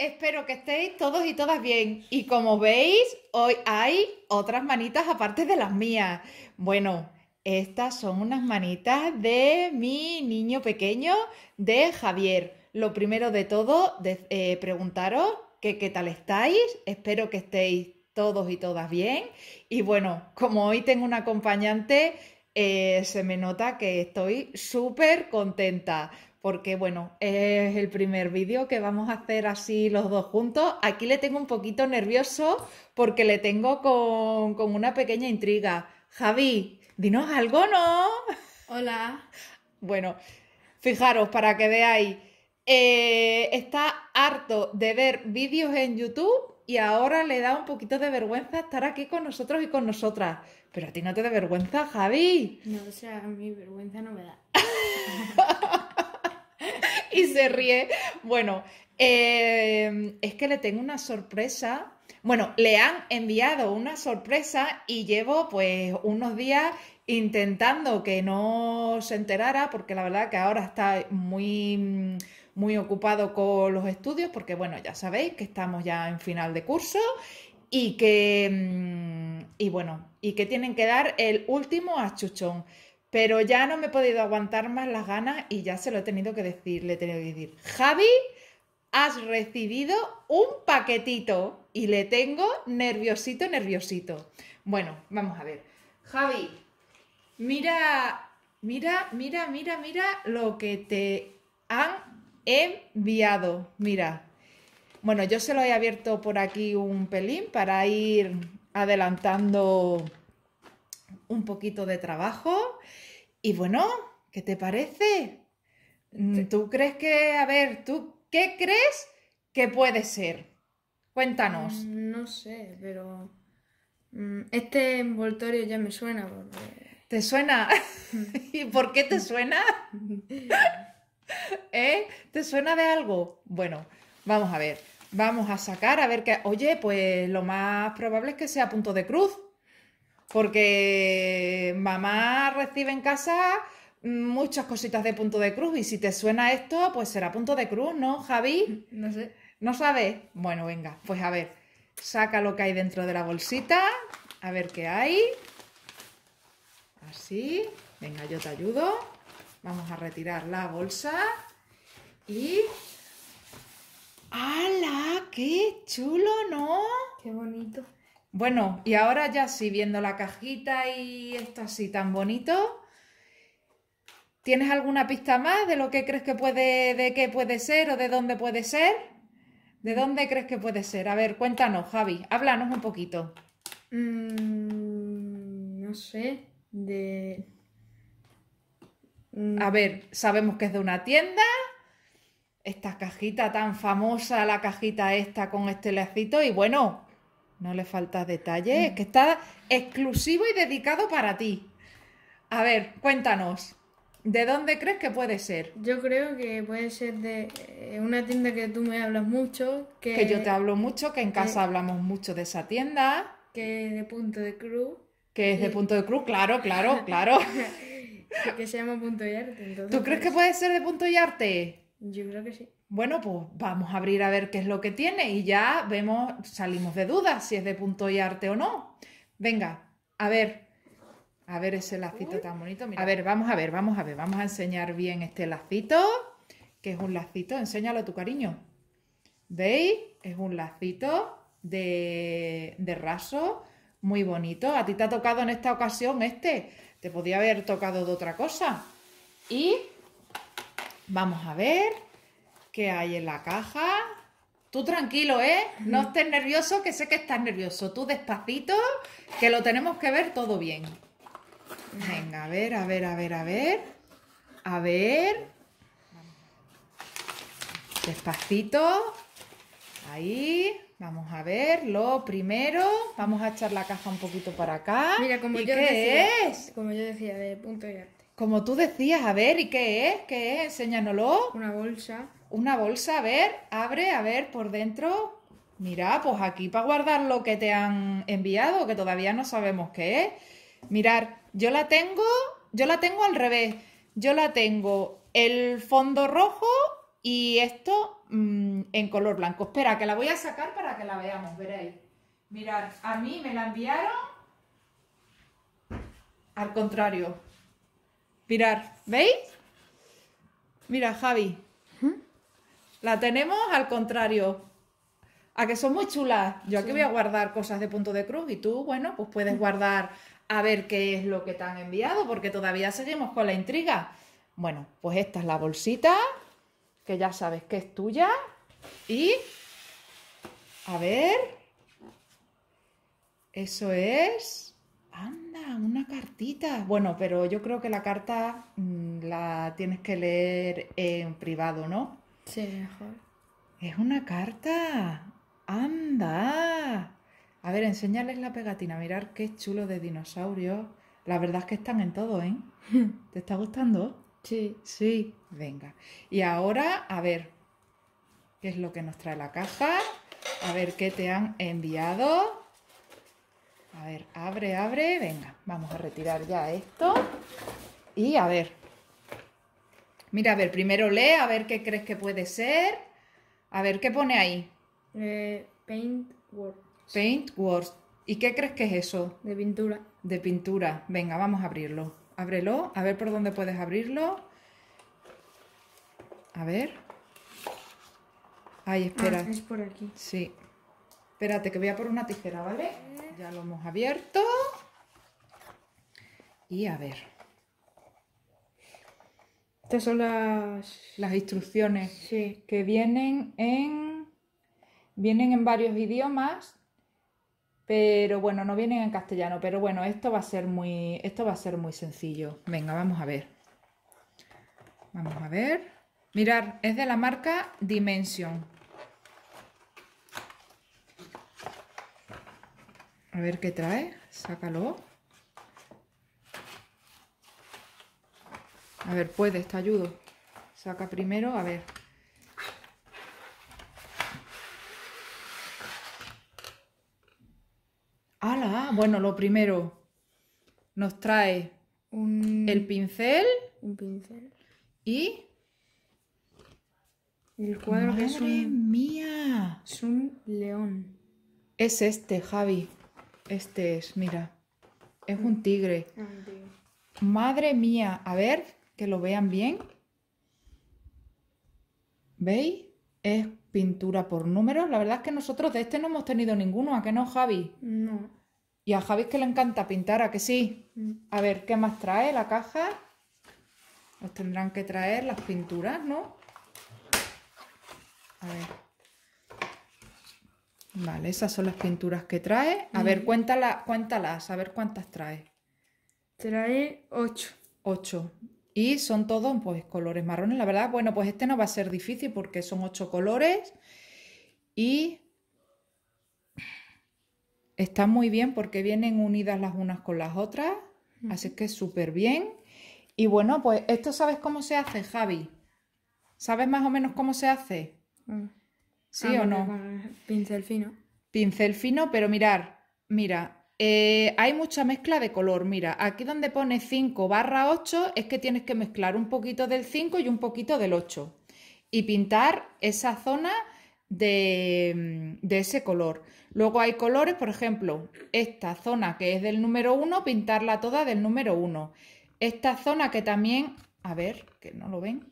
espero que estéis todos y todas bien. Y como veis, hoy hay otras manitas aparte de las mías. Bueno, estas son unas manitas de mi niño pequeño, de Javier. Lo primero de todo, eh, preguntaros que qué tal estáis. Espero que estéis todos y todas bien. Y bueno, como hoy tengo un acompañante eh, se me nota que estoy súper contenta porque bueno, es el primer vídeo que vamos a hacer así los dos juntos. Aquí le tengo un poquito nervioso porque le tengo con, una pequeña intriga. Javi, dinos algo, ¿no? Hola. Bueno, fijaros para que veáis. Eh, está harto de ver vídeos en YouTube y ahora le da un poquito de vergüenza estar aquí con nosotros y con nosotras. Pero a ti no te da vergüenza, Javi. No, o sea, a mí vergüenza no me da. y se ríe. Bueno, em, es que le tengo una sorpresa. Bueno, le han enviado una sorpresa y llevo pues unos días intentando que no se enterara, porque la verdad que ahora está muy, muy ocupado con los estudios, porque bueno, ya sabéis que estamos ya en final de curso y que, mm, y bueno, y que tienen que dar el último achuchón. Pero ya no me he podido aguantar más las ganas y ya se lo he tenido que decir, le he tenido que decir, Javi, has recibido un paquetito y le tengo nerviosito, nerviosito. Bueno, vamos a ver. Javi, mira, mira, mira, mira, mira lo que te han enviado. Mira. Bueno, yo se lo he abierto por aquí un pelín para ir adelantando un poquito de trabajo. Y bueno, ¿qué te parece? Mm, ¿Tú crees que, a ver, tú qué crees que puede ser? Cuéntanos. Mm, no sé, pero mm, este envoltorio ya me suena. ¿Te suena? ¿Y por qué te suena? ¿Eh? ¿Te suena de algo? Bueno, vamos a ver vamos a sacar, a ver qué. Oye, pues lo más probable es que sea punto de cruz. Porque mamá recibe en casa muchas cositas de punto de cruz. Y si te suena esto, pues será punto de cruz, ¿no, Javi? No sé. ¿No sabes? Bueno, venga, pues a ver. Saca lo que hay dentro de la bolsita. A ver qué hay. Así. Venga, yo te ayudo. Vamos a retirar la bolsa. Y ¡Hala! ¡Qué chulo, ¿no? Qué bonito. Bueno, y ahora ya sí, viendo la cajita y esto así tan bonito. ¿Tienes alguna pista más de lo que crees que puede, de puede ser o de dónde puede ser? ¿De dónde crees que puede ser? A ver, cuéntanos, Javi, háblanos un poquito. Mm, no sé, de... Mm. A ver, sabemos que es de una tienda, esta cajita tan famosa, la cajita esta con este lacito y bueno, no le falta detalle, es que está exclusivo y dedicado para ti. A ver, cuéntanos, ¿de dónde crees que puede ser? Yo creo que puede ser de eh, una tienda que tú me hablas mucho. Que, yo te hablo mucho, que en casa hablamos mucho de esa tienda. Que es de Punto de Cruz. Que es de Punto de Cruz, claro, claro, claro. que se llama Punto y Arte. ¿Tú crees pues. que puede ser de Punto y Arte? Yo creo que sí. Bueno, pues vamos a abrir a ver qué es lo que tiene y ya vemos, salimos de dudas si es de punto y arte o no. Venga, a ver. A ver ese lacito tan bonito. A ver, vamos a ver, vamos a ver. Vamos a enseñar bien este lacito, que es un lacito. Enséñalo a tu cariño. ¿Veis? Es un lacito de, de raso muy bonito. A ti te ha tocado en esta ocasión este. Te podía haber tocado de otra cosa. Y Vamos a ver qué hay en la caja. Tú tranquilo, ¿eh? No estés nervioso, que sé que estás nervioso. Tú despacito, que lo tenemos que ver todo bien. Venga, a ver, a ver, a ver, a ver. A ver. Despacito. Ahí. Vamos a ver, lo primero, vamos a echar la caja un poquito para acá. Mira, yo qué es? Como yo decía, de punto y como tú decías, a ver, ¿y qué es? ¿Qué es? Enséñanoslo. Una bolsa. Una bolsa, a ver, abre, a ver, por dentro. Mira, pues aquí para guardar lo que te han enviado, que todavía no sabemos qué es. Mirar, yo la tengo, yo la tengo al revés. Yo la tengo el fondo rojo y esto mm, en color blanco. Espera, que la voy a sacar para que la veamos, veréis. Mirar, a mí me la enviaron al contrario. Mirad, ¿veis? Mira, Javi. La tenemos al contrario. A que son muy chulas. Yo aquí voy a guardar cosas de punto de cruz y tú, bueno, pues puedes guardar a ver qué es lo que te han enviado, porque todavía seguimos con la intriga. Bueno, pues esta es la bolsita, que ya sabes que es tuya. Y, a ver, eso es Anda, una cartita. Bueno, pero yo creo que la carta mm, la tienes que leer en privado, ¿no? Sí, mejor. Es una carta. Anda. A ver, enséñales la pegatina. Mirar qué chulo de dinosaurio La verdad es que están en todo, ¿eh? ¿Te está gustando? Sí. Sí, venga. Y ahora, a ver, ¿qué es lo que nos trae la caja? A ver qué te han enviado. A ver, abre, abre. Venga, vamos a retirar ya esto. Y a ver. Mira, a ver, primero lee, a ver qué crees que puede ser. A ver, ¿qué pone ahí? Eh, paint words. Paint Words. ¿Y qué crees que es eso? De pintura. De pintura. Venga, vamos a abrirlo. Ábrelo, a ver por dónde puedes abrirlo. A ver. Ay, ah, espera. es por aquí. Sí, Espérate que voy a por una tijera, ¿vale? Ya lo hemos abierto. Y a ver. Estas son las, instrucciones que vienen en, vienen en varios idiomas, pero bueno, no vienen en castellano, pero bueno, esto va a ser muy, esto va a ser muy sencillo. Venga, vamos a ver. Vamos a ver. Mirar, es de la marca Dimension. A ver qué trae. Sácalo. A ver, puedes, te ayudo. Saca primero, a ver. ¡Hala! Bueno, lo primero. Nos trae un... el pincel. Un pincel. Y... El cuadro que es mía! Es un león. Es este, Javi. Este es, mira. Es un tigre. Madre mía. A ver, que lo vean bien. ¿Veis? Es pintura por números. La verdad es que nosotros de este no hemos tenido ninguno. ¿A qué no, Javi? No. Y a Javi es que le encanta pintar, ¿a que sí? Mm. A ver, ¿qué más trae la caja? Nos tendrán que traer las pinturas, ¿no? A ver. Vale, esas son las pinturas que trae. A ver, cuéntala, cuéntalas, a ver cuántas trae. Trae ocho. Ocho. Y son todos pues, colores marrones, la verdad. Bueno, pues este no va a ser difícil porque son ocho colores. Y están muy bien porque vienen unidas las unas con las otras. Así que súper bien. Y bueno, pues esto sabes cómo se hace, Javi. ¿Sabes más o menos cómo se hace? Ah. ¿Sí ah, o no? Pincel fino pincel fino, pero mirar, mira, eh, hay mucha mezcla de color. Mira, aquí donde pone 5 barra 8 es que tienes que mezclar un poquito del 5 y un poquito del 8 y pintar esa zona de, mm, de, ese color. Luego hay colores, por ejemplo, esta zona que es del número 1, pintarla toda del número 1. Esta zona que también, a ver, que no lo ven,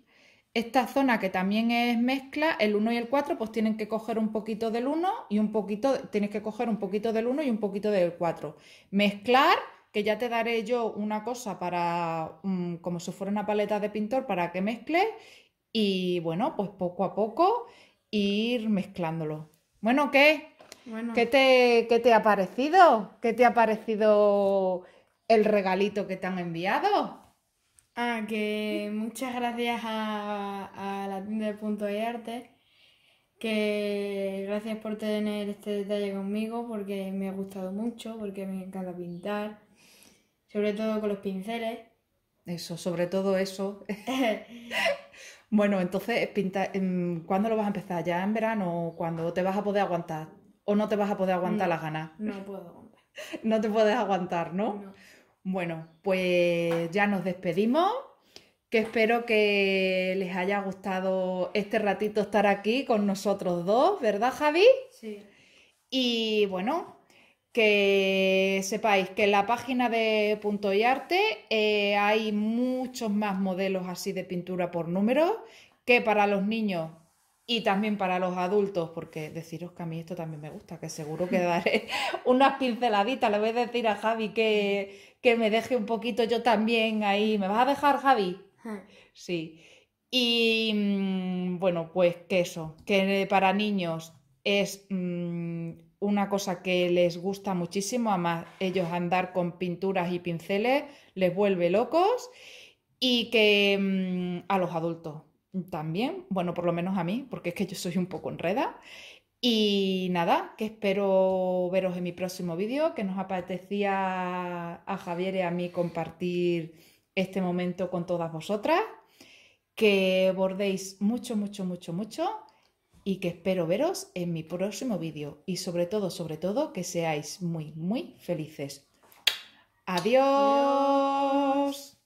esta zona que también es mezcla, el 1 y el 4, pues tienen que coger un poquito del 1 y un poquito, tienes que coger un poquito del 1 y un poquito del 4. Mezclar, que ya te daré yo una cosa para, mm, como si fuera una paleta de pintor para que mezcles. Y bueno, pues poco a poco ir mezclándolo. Bueno, ¿qué? Bueno. ¿Qué te ha parecido? ¿Qué te ha parecido el regalito que te han enviado? Ah, que muchas gracias a, la tienda de Punto de Arte, que gracias por tener este detalle conmigo porque me ha gustado mucho, porque me encanta pintar, sobre todo con los pinceles. Eso, sobre todo eso. bueno, entonces, pinta, em, ¿cuándo lo vas a empezar? ¿Ya en verano? o cuando? te vas a poder aguantar? ¿O no te vas a poder aguantar las ganas? No puedo aguantar. no te puedes aguantar, ¿no? no bueno, pues ya nos despedimos, que espero que les haya gustado este ratito estar aquí con nosotros dos, ¿verdad Javi? Sí. Y bueno, que sepáis que en la página de Punto y Arte eh, hay muchos más modelos así de pintura por números, que para los niños y también para los adultos, porque deciros que a mí esto también me gusta, que seguro que daré unas pinceladitas, le voy a decir a Javi que, me deje un poquito yo también ahí. ¿Me vas a dejar, Javi? Ah. Sí. Y mm, bueno, pues que eso, que para niños es mm, una cosa que les gusta muchísimo, además ellos andar con pinturas y pinceles les vuelve locos y que mm, a los adultos también, bueno, por lo menos a mí, porque es que yo soy un poco enreda. Y nada, que espero veros en mi próximo vídeo, que nos apetecía a Javier y a mí compartir este momento con todas vosotras, que bordéis mucho, mucho, mucho, mucho y que espero veros en mi próximo vídeo y sobre todo, sobre todo, que seáis muy, muy felices. Adiós.